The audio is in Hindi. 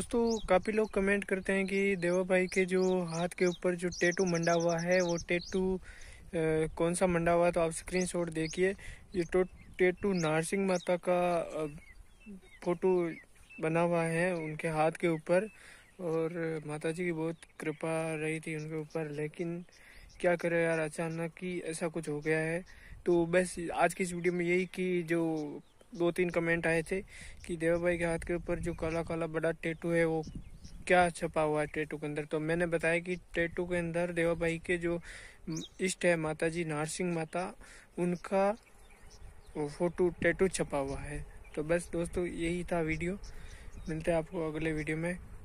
दोस्तों काफ़ी लोग कमेंट करते हैं कि देवा भाई के जो हाथ के ऊपर जो टेटू मंडा हुआ है वो टेटू कौन सा मंडा हुआ है तो आप स्क्रीनशॉट देखिए ये तो टेटू नारसिंह माता का फोटो बना हुआ है उनके हाथ के ऊपर और माता जी की बहुत कृपा रही थी उनके ऊपर लेकिन क्या करें यार अचानक ही ऐसा कुछ हो गया है तो बस आज की इस वीडियो में यही कि जो दो तीन कमेंट आए थे कि देवा भाई के हाथ के ऊपर जो काला काला बड़ा टेटू है वो क्या छपा हुआ है टेटू के अंदर तो मैंने बताया कि टेटू के अंदर देवा भाई के जो इष्ट है माता जी नारसिंह माता उनका फोटो टेटू छपा हुआ है तो बस दोस्तों यही था वीडियो मिलते हैं आपको अगले वीडियो में